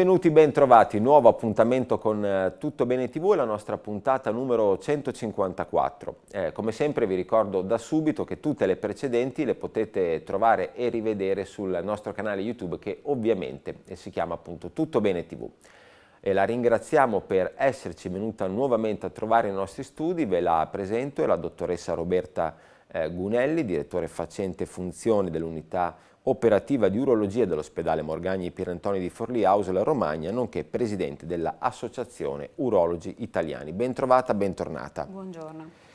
Benvenuti, bentrovati, nuovo appuntamento con eh, Tutto Bene TV, la nostra puntata numero 154. Eh, come sempre vi ricordo da subito che tutte le precedenti le potete trovare e rivedere sul nostro canale YouTube che ovviamente eh, si chiama appunto Tutto Bene TV. E la ringraziamo per esserci venuta nuovamente a trovare i nostri studi, ve la presento, è la dottoressa Roberta eh, Gunelli, direttore facente funzione dell'unità operativa di urologia dell'ospedale Morgagni Pirantoni di Forlì, la Romagna, nonché presidente dell'Associazione Urologi Italiani. Bentrovata, bentornata. Buongiorno.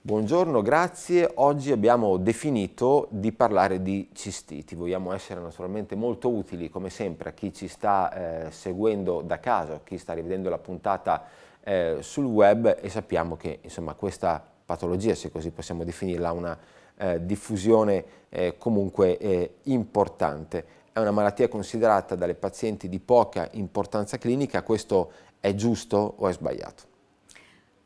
Buongiorno, grazie. Oggi abbiamo definito di parlare di cistiti. Vogliamo essere naturalmente molto utili, come sempre, a chi ci sta eh, seguendo da casa, a chi sta rivedendo la puntata eh, sul web e sappiamo che insomma, questa patologia, se così possiamo definirla, ha una eh, diffusione eh, comunque eh, importante. È una malattia considerata dalle pazienti di poca importanza clinica, questo è giusto o è sbagliato?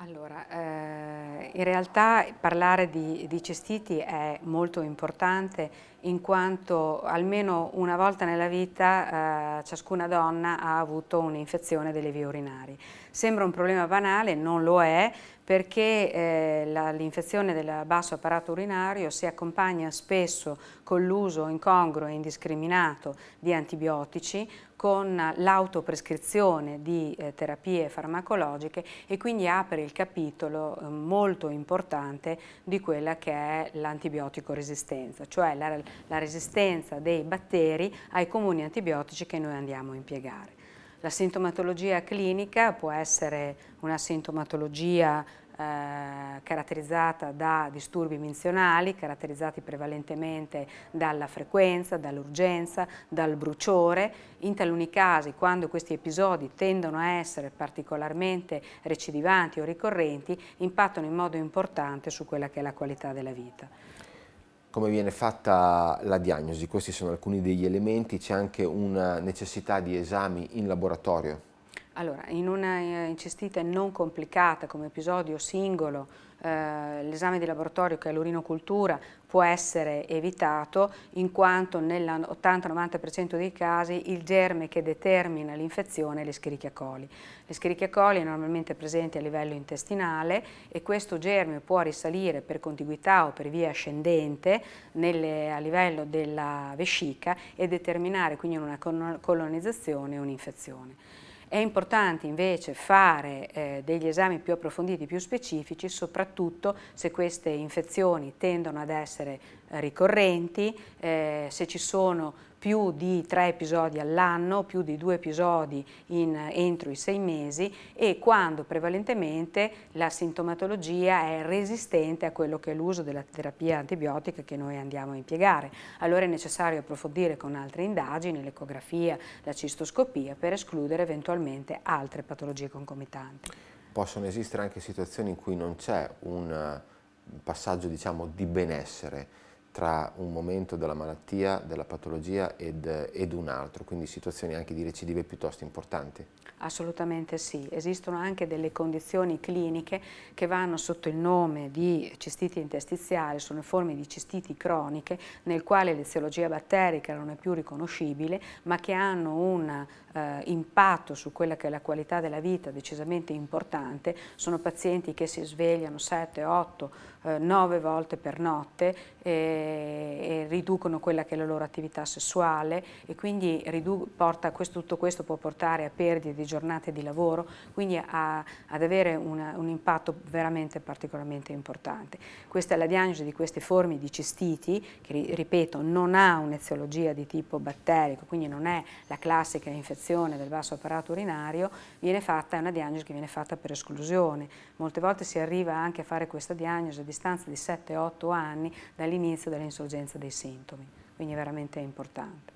Allora, eh, in realtà parlare di, di, cestiti è molto importante in quanto almeno una volta nella vita eh, ciascuna donna ha avuto un'infezione delle vie urinari. Sembra un problema banale, non lo è, perché eh, l'infezione del basso apparato urinario si accompagna spesso con l'uso incongruo e indiscriminato di antibiotici con l'autoprescrizione di eh, terapie farmacologiche e quindi apre il capitolo eh, molto importante di quella che è l'antibiotico resistenza, cioè la, la resistenza dei batteri ai comuni antibiotici che noi andiamo a impiegare. La sintomatologia clinica può essere una sintomatologia eh, caratterizzata da disturbi menzionali, caratterizzati prevalentemente dalla frequenza, dall'urgenza, dal bruciore. In taluni casi, quando questi episodi tendono a essere particolarmente recidivanti o ricorrenti, impattano in modo importante su quella che è la qualità della vita come viene fatta la diagnosi, questi sono alcuni degli elementi, c'è anche una necessità di esami in laboratorio allora, in una eh, incestite non complicata come episodio singolo, eh, l'esame di laboratorio che è l'urinocultura può essere evitato in quanto nell'80-90% dei casi il germe che determina l'infezione è l'Escherichia coli. L'Escherichia coli è normalmente presente a livello intestinale e questo germe può risalire per contiguità o per via ascendente nelle, a livello della vescica e determinare quindi una colonizzazione e un'infezione. È importante invece fare eh, degli esami più approfonditi, più specifici, soprattutto se queste infezioni tendono ad essere eh, ricorrenti, eh, se ci sono più di tre episodi all'anno, più di due episodi in, entro i sei mesi e quando prevalentemente la sintomatologia è resistente a quello che è l'uso della terapia antibiotica che noi andiamo a impiegare. Allora è necessario approfondire con altre indagini, l'ecografia, la cistoscopia per escludere eventualmente altre patologie concomitanti. Possono esistere anche situazioni in cui non c'è un eh, passaggio diciamo, di benessere, tra un momento della malattia, della patologia ed, ed, un altro, quindi situazioni anche di recidive piuttosto importanti? Assolutamente sì, esistono anche delle condizioni cliniche che vanno sotto il nome di cistiti interstiziali, sono forme di cistiti croniche nel quale l'eziologia batterica non è più riconoscibile ma che hanno una eh, impatto su quella che è la qualità della vita decisamente importante, sono pazienti che si svegliano 7, 8, eh, 9 volte per notte e, e, riducono quella che è la loro attività sessuale e quindi porta, questo, tutto questo può portare a perdite di giornate di lavoro, quindi a, ad avere una, un impatto veramente particolarmente importante. Questa è la diagnosi di queste forme di cistiti, che ripeto non ha un'eziologia di tipo batterico, quindi non è la classica infezione dilatazione del basso apparato urinario viene fatta, è una diagnosi che viene fatta per esclusione. Molte volte si arriva anche a fare questa diagnosi a distanza di 7-8 anni dall'inizio dell'insorgenza dei sintomi, quindi è veramente importante.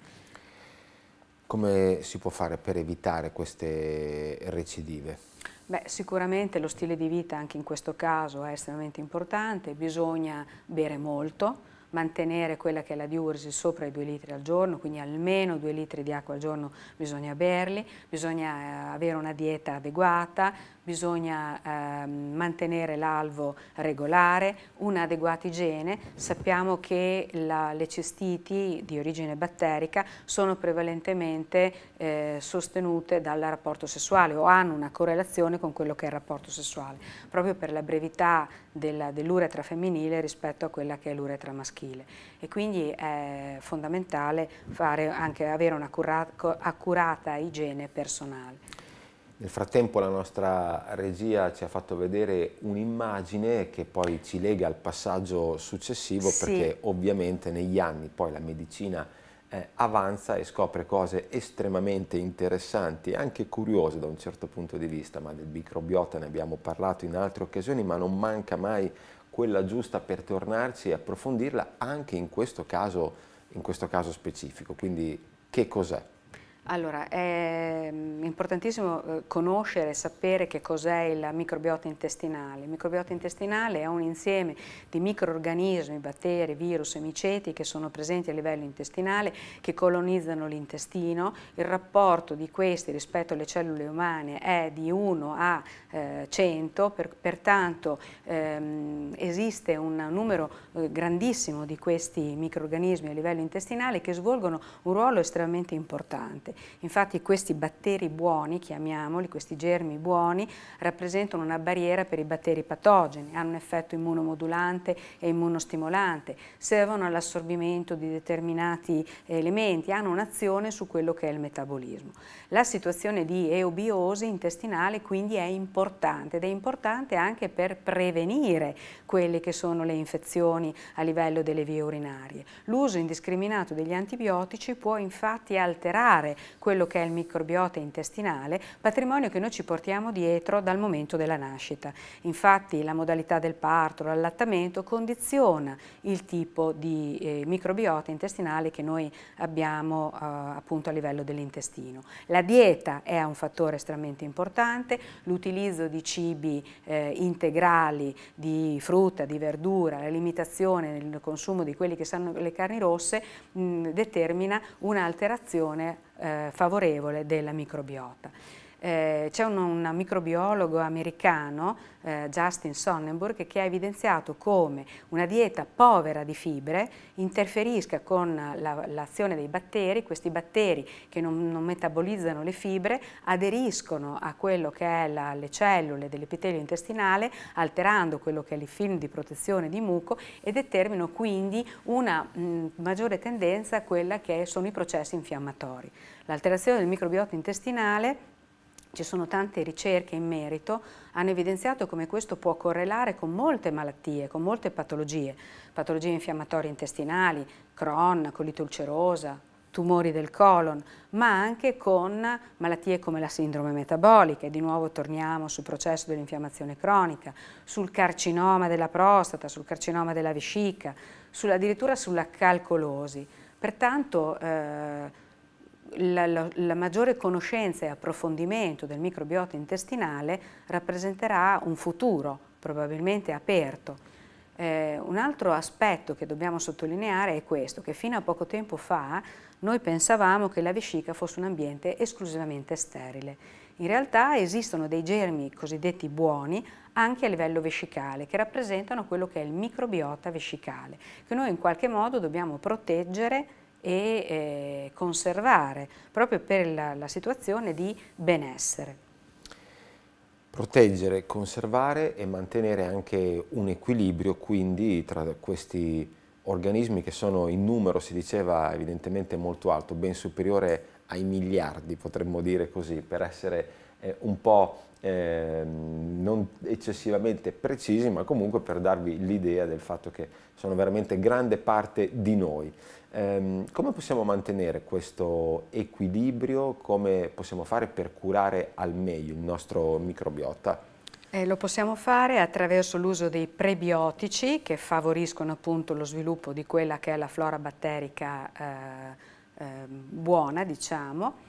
Come si può fare per evitare queste recidive? Beh, sicuramente lo stile di vita anche in questo caso è estremamente importante, bisogna bere molto, mantenere quella che è la diuresi sopra i 2 litri al giorno, quindi almeno 2 litri di acqua al giorno bisogna berli, bisogna eh, avere una dieta adeguata, bisogna eh, mantenere l'alvo regolare, un'adeguata igiene. Sappiamo che la, le cestiti di origine batterica sono prevalentemente eh, sostenute dal rapporto sessuale o hanno una correlazione con quello che è il rapporto sessuale, proprio per la brevità dell'uretra dell femminile rispetto a quella che è l'uretra maschile maschile e quindi è fondamentale anche, avere un'accurata igiene personale. Nel frattempo la nostra regia ci ha fatto vedere un'immagine che poi ci lega al passaggio successivo sì. perché ovviamente negli anni poi la medicina eh, avanza e scopre cose estremamente interessanti e anche curiose da un certo punto di vista, ma del microbiota ne abbiamo parlato in altre occasioni, ma non manca mai quella giusta per tornarci e approfondirla anche in questo caso, in questo caso specifico. Quindi che cos'è? Allora, è mm, importantissimo eh, conoscere e sapere che cos'è il microbiota intestinale. Il microbiota intestinale è un insieme di microorganismi, batteri, virus e miceti che sono presenti a livello intestinale, che colonizzano l'intestino. Il rapporto di questi rispetto alle cellule umane è di 1 a 100, eh, per, pertanto ehm, esiste un numero eh, grandissimo di questi microorganismi a livello intestinale che svolgono un ruolo estremamente importante. Infatti questi batteri buoni, chiamiamoli, questi germi buoni, rappresentano una barriera per i batteri patogeni, hanno un effetto immunomodulante e immunostimolante, servono all'assorbimento di determinati elementi, hanno un'azione su quello che è il metabolismo. La situazione di eobiosi intestinale quindi è importante ed è importante anche per prevenire quelle che sono le infezioni a livello delle vie urinarie. L'uso indiscriminato degli antibiotici può infatti alterare quello che è il microbiota intestinale, patrimonio che noi ci portiamo dietro dal momento della nascita. Infatti la modalità del parto, l'allattamento condiziona il tipo di eh, microbiota intestinale che noi abbiamo eh, appunto a livello dell'intestino. La dieta è un fattore estremamente importante, l'utilizzo di cibi eh, integrali, di frutta, di verdura, la limitazione nel consumo di quelli che sono le carni rosse mh, mm, determina un'alterazione eh, favorevole della microbiota. Eh, C'è un, un, microbiologo americano, eh, Justin Sonnenburg, che ha evidenziato come una dieta povera di fibre interferisca con l'azione la, dei batteri, questi batteri che non, non, metabolizzano le fibre aderiscono a quello che è la, le cellule dell'epitelio intestinale, alterando quello che è il film di protezione di muco e determinano quindi una mh, mm, maggiore tendenza a quella che sono i processi infiammatori. L'alterazione del microbiota intestinale ci sono tante ricerche in merito, hanno evidenziato come questo può correlare con molte malattie, con molte patologie, patologie infiammatorie intestinali, Crohn, colite ulcerosa, tumori del colon, ma anche con malattie come la sindrome metabolica, e di nuovo torniamo sul processo dell'infiammazione cronica, sul carcinoma della prostata, sul carcinoma della vescica, addirittura sulla calcolosi. Pertanto eh, la, la, la, maggiore conoscenza e approfondimento del microbiota intestinale rappresenterà un futuro probabilmente aperto. Eh, un altro aspetto che dobbiamo sottolineare è questo, che fino a poco tempo fa noi pensavamo che la vescica fosse un ambiente esclusivamente sterile. In realtà esistono dei germi cosiddetti buoni anche a livello vescicale che rappresentano quello che è il microbiota vescicale, che noi in qualche modo dobbiamo proteggere e eh, conservare proprio per la, la situazione di benessere. Proteggere, conservare e mantenere anche un equilibrio quindi tra questi organismi che sono in numero, si diceva evidentemente molto alto, ben superiore ai miliardi potremmo dire così, per essere eh, un po' eh, non eccessivamente precisi, ma comunque per darvi l'idea del fatto che sono veramente grande parte di noi. Eh, come possiamo mantenere questo equilibrio? Come possiamo fare per curare al meglio il nostro microbiota? Eh, lo possiamo fare attraverso l'uso dei prebiotici che favoriscono appunto lo sviluppo di quella che è la flora batterica eh, eh, buona, diciamo,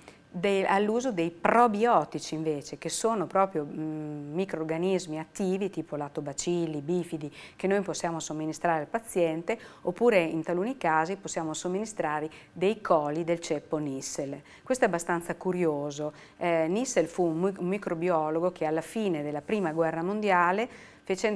all'uso dei probiotici invece, che sono proprio mh, microorganismi attivi tipo lattobacilli, bifidi, che noi possiamo somministrare al paziente, oppure in taluni casi possiamo somministrare dei coli del ceppo Nissel. Questo è abbastanza curioso. Eh, Nissel fu un microbiologo che alla fine della Prima Guerra Mondiale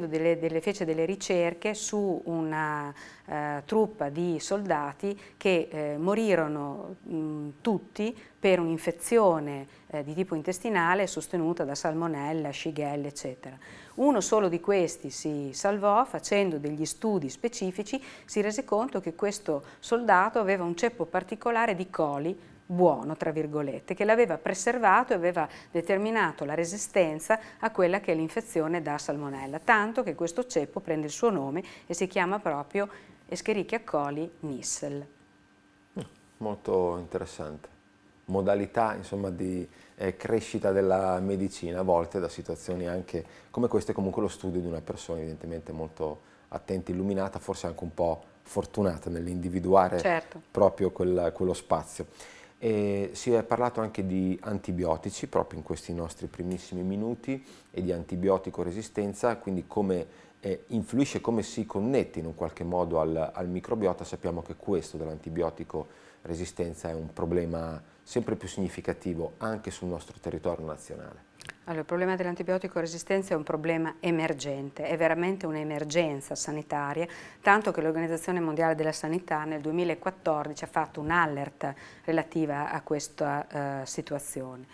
delle, delle, fece delle ricerche su una eh, truppa di soldati che eh, morirono mh, tutti per un'infezione eh, di tipo intestinale sostenuta da salmonella, shigelle, eccetera. Uno solo di questi si salvò, facendo degli studi specifici si rese conto che questo soldato aveva un ceppo particolare di coli buono, tra virgolette, che l'aveva preservato e aveva determinato la resistenza a quella che è l'infezione da salmonella, tanto che questo ceppo prende il suo nome e si chiama proprio Escherichia coli Nissel. Mm, molto interessante. Modalità insomma, di eh, crescita della medicina, a volte da situazioni anche come queste, comunque lo studio di una persona evidentemente molto attenta, illuminata, forse anche un po' fortunata nell'individuare certo. proprio quella, quello spazio. E si è parlato anche di antibiotici proprio in questi nostri primissimi minuti e di antibiotico resistenza, quindi come eh, influisce, come si connette in un qualche modo al, al microbiota. Sappiamo che questo dell'antibiotico resistenza è un problema sempre più significativo anche sul nostro territorio nazionale. Allora, il problema dell'antibiotico resistenza è un problema emergente, è veramente un'emergenza sanitaria, tanto che l'Organizzazione Mondiale della Sanità nel 2014 ha fatto un'alert relativa a questa eh, situazione.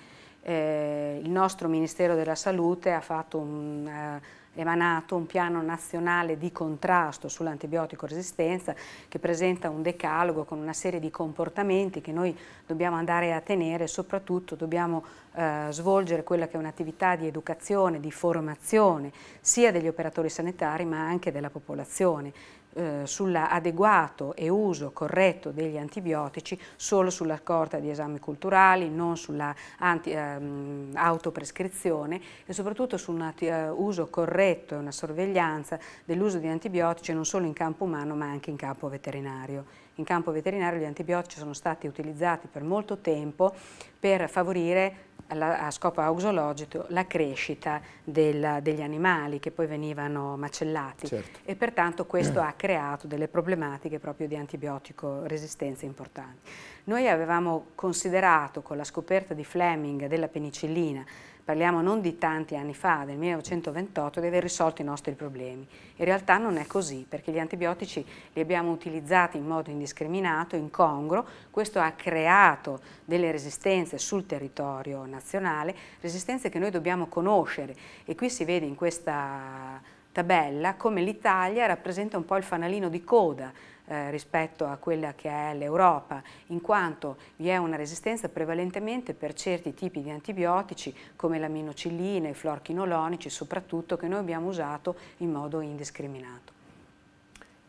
Eh, il nostro Ministero della Salute ha fatto un... Eh, emanato un piano nazionale di contrasto sull'antibiotico resistenza che presenta un decalogo con una serie di comportamenti che noi dobbiamo andare a tenere e soprattutto dobbiamo eh, svolgere quella che è un'attività di educazione, di formazione sia degli operatori sanitari ma anche della popolazione eh, sull'adeguato e uso corretto degli antibiotici solo sulla scorta di esami culturali, non sulla anti, ehm, autoprescrizione e soprattutto su un eh, uso corretto e una sorveglianza dell'uso di antibiotici non solo in campo umano ma anche in campo veterinario. In campo veterinario gli antibiotici sono stati utilizzati per molto tempo per favorire a scopo auxologico la crescita del, degli animali che poi venivano macellati certo. e pertanto questo ha creato delle problematiche proprio di antibiotico resistenza importanti. Noi avevamo considerato con la scoperta di Fleming della penicillina parliamo non di tanti anni fa, del 1928, di aver risolto i nostri problemi. In realtà non è così, perché gli antibiotici li abbiamo utilizzati in modo indiscriminato, incongruo, questo ha creato delle resistenze sul territorio nazionale, resistenze che noi dobbiamo conoscere e qui si vede in questa tabella come l'Italia rappresenta un po' il fanalino di coda eh, rispetto a quella che è l'Europa, in quanto vi è una resistenza prevalentemente per certi tipi di antibiotici come l'aminocilline, i florchinolonici, soprattutto che noi abbiamo usato in modo indiscriminato.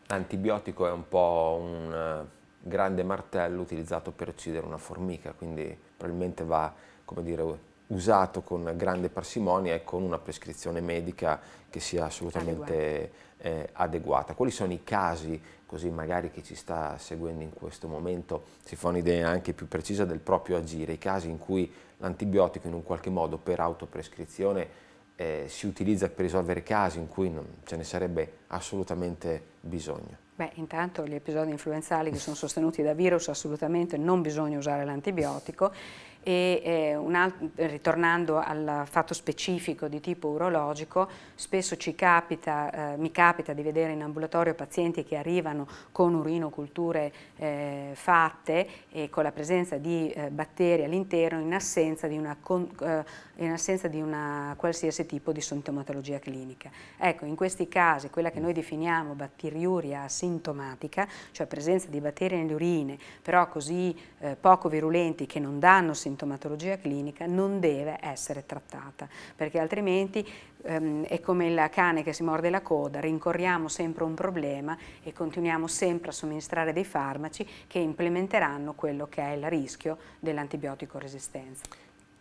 L'antibiotico è un po' un eh, grande martello utilizzato per uccidere una formica, quindi probabilmente va, come dire, usato con grande parsimonia e con una prescrizione medica che sia assolutamente eh, adeguata. Quali sono i casi, così magari chi ci sta seguendo in questo momento si fa un'idea anche più precisa del proprio agire, i casi in cui l'antibiotico in un qualche modo per autoprescrizione eh, si utilizza per risolvere casi in cui non ce ne sarebbe assolutamente bisogno? Beh, intanto gli episodi influenzali che sono sostenuti da virus assolutamente non bisogna usare l'antibiotico e eh, altro, ritornando al fatto specifico di tipo urologico, spesso capita, eh, mi capita di vedere in ambulatorio pazienti che arrivano con urinoculture eh, fatte e con la presenza di eh, batteri all'interno in assenza di una, eh, in assenza di una qualsiasi tipo di sintomatologia clinica. Ecco, in questi casi quella che noi definiamo batteriuria asintomatica, cioè presenza di batteri nelle urine, però così eh, poco virulenti che non danno sintomatologia sintomatologia clinica non deve essere trattata, perché altrimenti ehm, è come il cane che si morde la coda, rincorriamo sempre un problema e continuiamo sempre a somministrare dei farmaci che implementeranno quello che è il rischio dell'antibiotico resistenza.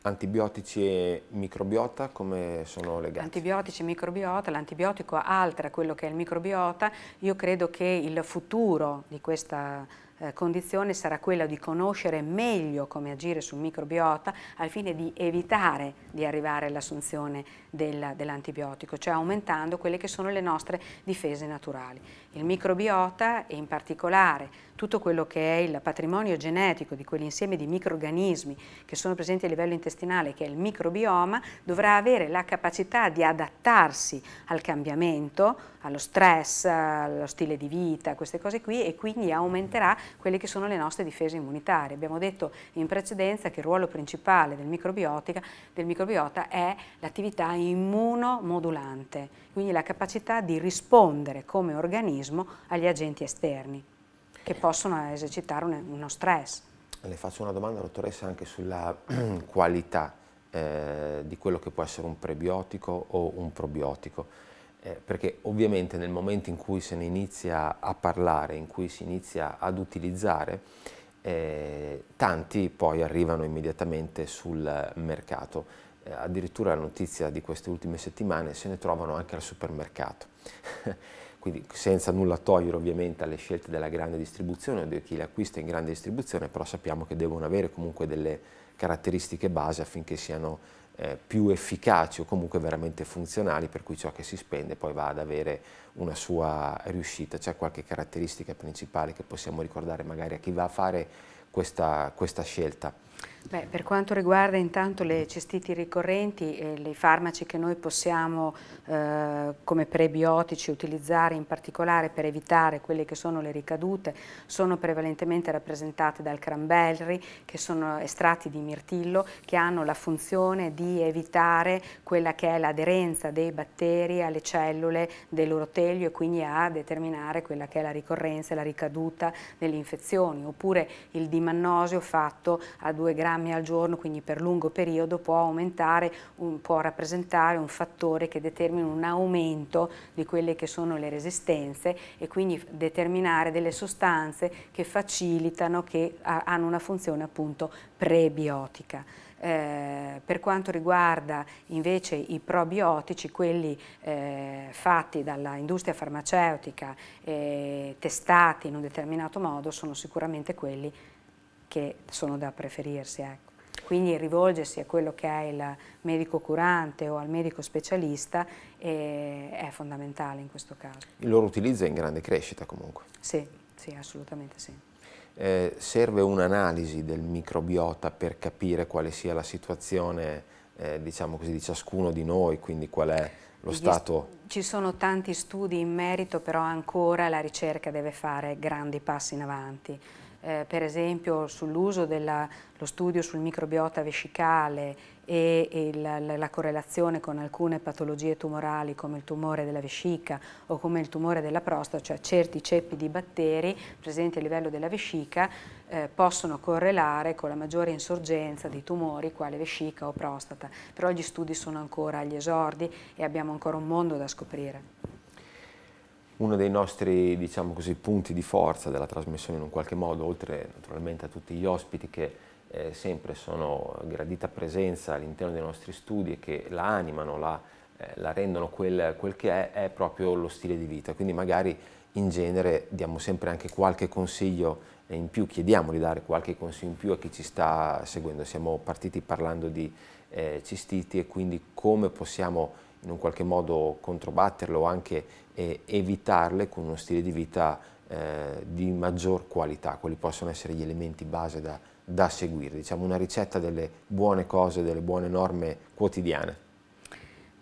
Antibiotici e microbiota come sono legati? Antibiotici e microbiota, l'antibiotico altera quello che è il microbiota, io credo che il futuro di questa eh, condizione sarà quella di conoscere meglio come agire sul microbiota al fine di evitare di arrivare all'assunzione del, dell'antibiotico, cioè aumentando quelle che sono le nostre difese naturali. Il microbiota e in particolare tutto quello che è il patrimonio genetico di quell'insieme di microorganismi che sono presenti a livello intestinale, che è il microbioma, dovrà avere la capacità di adattarsi al cambiamento, allo stress, allo stile di vita, queste cose qui e quindi aumenterà quelle che sono le nostre difese immunitarie. Abbiamo detto in precedenza che il ruolo principale del, del microbiota è l'attività immunomodulante, quindi la capacità di rispondere come organismo agli agenti esterni che possono esercitare un, uno stress. Le faccio una domanda, dottoressa, anche sulla qualità eh, di quello che può essere un prebiotico o un probiotico eh, perché ovviamente nel momento in cui se ne inizia a parlare, in cui si inizia ad utilizzare, eh, tanti poi arrivano immediatamente sul mercato. Eh, addirittura la notizia di queste ultime settimane se ne trovano anche al supermercato. Quindi senza nulla togliere ovviamente alle scelte della grande distribuzione o di chi le acquista in grande distribuzione, però sappiamo che devono avere comunque delle caratteristiche base affinché siano eh, più efficaci o comunque veramente funzionali, per cui ciò che si spende poi va ad avere una sua riuscita. C'è qualche caratteristica principale che possiamo ricordare magari a chi va a fare questa, questa scelta. Beh, per quanto riguarda intanto le cestiti ricorrenti e i farmaci che noi possiamo eh, come prebiotici utilizzare in particolare per evitare quelle che sono le ricadute sono prevalentemente rappresentate dal cranberry che sono estratti di mirtillo che hanno la funzione di evitare quella che è l'aderenza dei batteri alle cellule dell'orotelio e quindi a determinare quella che è la ricorrenza e la ricaduta delle infezioni oppure il dimagrire mannosio fatto a 2 grammi al giorno, quindi per lungo periodo, può aumentare, un, può rappresentare un fattore che determina un aumento di quelle che sono le resistenze e quindi determinare delle sostanze che facilitano, che a, hanno una funzione appunto prebiotica. Eh, per quanto riguarda invece i probiotici, quelli eh, fatti dall'industria farmaceutica, eh, testati in un determinato modo, sono sicuramente quelli che sono da preferirsi. Ecco. Quindi rivolgersi a quello che è il medico curante o al medico specialista eh, è fondamentale in questo caso. Il loro utilizzo è in grande crescita comunque. Sì, sì assolutamente sì. Eh, serve un'analisi del microbiota per capire quale sia la situazione eh, diciamo così, di ciascuno di noi, quindi qual è lo Gli stato? Ci sono tanti studi in merito, però ancora la ricerca deve fare grandi passi in avanti eh, per esempio sull'uso dello studio sul microbiota vescicale e, e la, la, la, correlazione con alcune patologie tumorali come il tumore della vescica o come il tumore della prostata, cioè certi ceppi di batteri presenti a livello della vescica eh, possono correlare con la maggiore insorgenza di tumori quale vescica o prostata, però gli studi sono ancora agli esordi e abbiamo ancora un mondo da scoprire uno dei nostri diciamo così, punti di forza della trasmissione in un qualche modo, oltre naturalmente a tutti gli ospiti che eh, sempre sono gradita presenza all'interno dei nostri studi e che la animano, la, eh, la rendono quel, quel, che è, è proprio lo stile di vita. Quindi magari in genere diamo sempre anche qualche consiglio in più, chiediamo di dare qualche consiglio in più a chi ci sta seguendo. Siamo partiti parlando di eh, cistiti e quindi come possiamo in un qualche modo controbatterle o anche eh, evitarle con uno stile di vita eh, di maggior qualità, quali possono essere gli elementi base da, da seguire, diciamo una ricetta delle buone cose, delle buone norme quotidiane.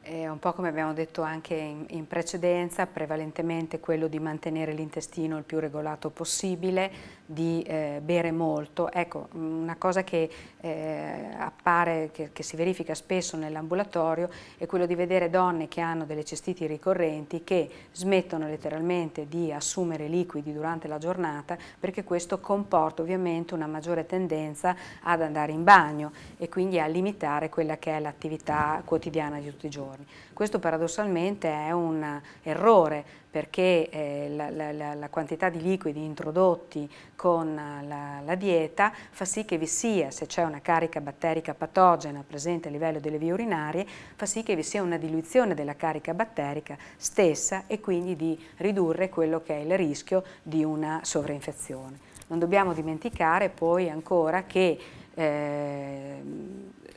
È un po' come abbiamo detto anche in, in precedenza, prevalentemente quello di mantenere l'intestino il più regolato possibile, di eh, bere molto. Ecco, mm, una cosa che eh, appare, che, che, si verifica spesso nell'ambulatorio è quello di vedere donne che hanno delle cestiti ricorrenti che smettono letteralmente di assumere liquidi durante la giornata perché questo comporta ovviamente una maggiore tendenza ad andare in bagno e quindi a limitare quella che è l'attività quotidiana di tutti i giorni. Questo paradossalmente è un errore perché eh, la, la, la, quantità di liquidi introdotti con la, la dieta fa sì che vi sia, se c'è una carica batterica patogena presente a livello delle vie urinarie, fa sì che vi sia una diluizione della carica batterica stessa e quindi di ridurre quello che è il rischio di una sovrainfezione. Non dobbiamo dimenticare poi ancora che eh,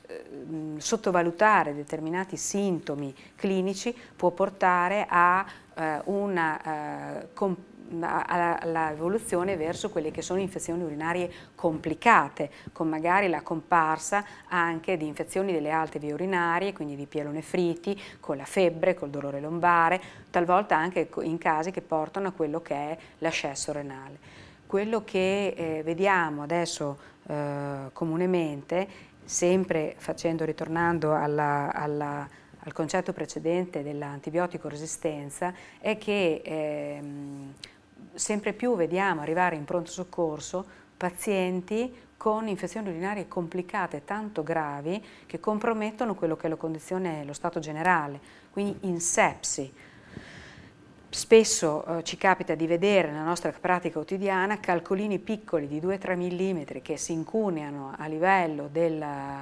Ehm, sottovalutare determinati sintomi clinici può portare a eh, una eh, all'evoluzione verso quelle che sono infezioni urinarie complicate, con magari la comparsa anche di infezioni delle alte vie urinarie, quindi di pielonefriti, con la febbre, col dolore lombare, talvolta anche in casi che portano a quello che è l'ascesso renale. Quello che eh, vediamo adesso eh, comunemente sempre facendo, ritornando alla, alla, al concetto precedente dell'antibiotico resistenza, è che ehm, sempre più vediamo arrivare in pronto soccorso pazienti con infezioni urinarie complicate, tanto gravi, che compromettono quello che è la condizione, lo stato generale, quindi in sepsi, Spesso eh, ci capita di vedere nella nostra pratica quotidiana calcolini piccoli di 2-3 mm che si incuneano a livello del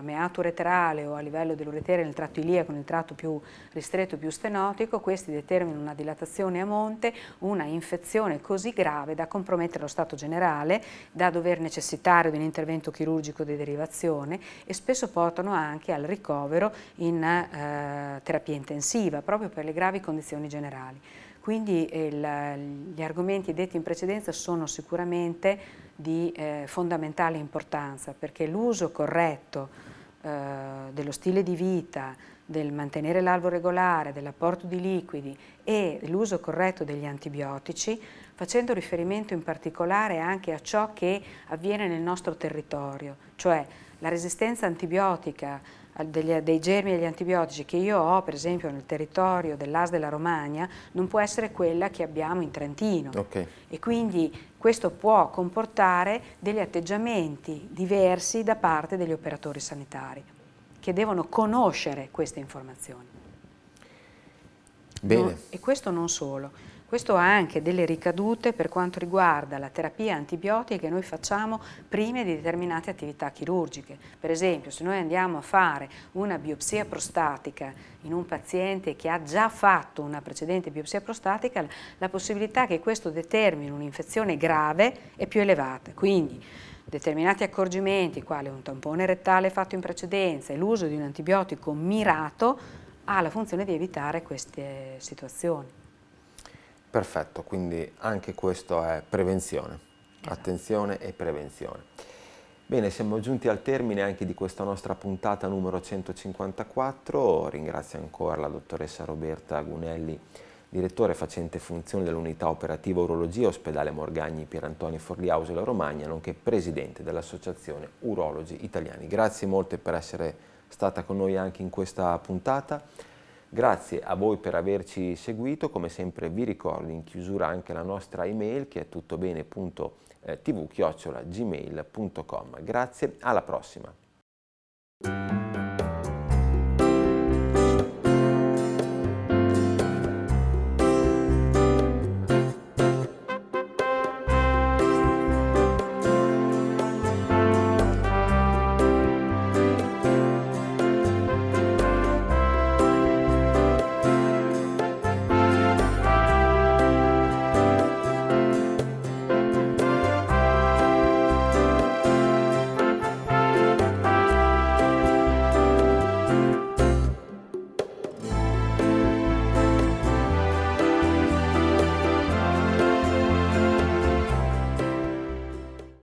meato uretrale o a livello dell'uretere nel tratto iliaco, nel tratto più ristretto, più stenotico, questi determinano una dilatazione a monte, una infezione così grave da compromettere lo stato generale, da dover necessitare di un intervento chirurgico di derivazione e spesso portano anche al ricovero in eh, terapia intensiva proprio per le gravi condizioni generali. Quindi eh, il, gli argomenti detti in precedenza sono sicuramente di eh, fondamentale importanza perché l'uso corretto eh, dello stile di vita, del mantenere l'alvo regolare, dell'apporto di liquidi e l'uso corretto degli antibiotici facendo riferimento in particolare anche a ciò che avviene nel nostro territorio, cioè la resistenza antibiotica eh, degli, dei germi e degli antibiotici che io ho per esempio nel territorio dell'As della Romagna non può essere quella che abbiamo in Trentino okay. e quindi questo può comportare degli atteggiamenti diversi da parte degli operatori sanitari che devono conoscere queste informazioni. Bene. No, e questo non solo. Questo ha anche delle ricadute per quanto riguarda la terapia antibiotica che noi facciamo prima di determinate attività chirurgiche. Per esempio, se noi andiamo a fare una biopsia prostatica in un paziente che ha già fatto una precedente biopsia prostatica, la possibilità che questo determini un'infezione grave è più elevata. Quindi, determinati accorgimenti, quali un tampone rettale fatto in precedenza e l'uso di un antibiotico mirato, ha la funzione di evitare queste situazioni. Perfetto, quindi anche questo è prevenzione, esatto. attenzione e prevenzione. Bene, siamo giunti al termine anche di questa nostra puntata numero 154. Ringrazio ancora la dottoressa Roberta Gunelli, direttore facente funzione dell'unità operativa urologia ospedale Morgagni Pierantoni Forlì Ausula Romagna, nonché presidente dell'Associazione Urologi Italiani. Grazie molte per essere stata con noi anche in questa puntata. Grazie a voi per averci seguito, come sempre vi ricordo in chiusura anche la nostra email che è tuttobene.tv-gmail.com. Eh, Grazie, alla prossima!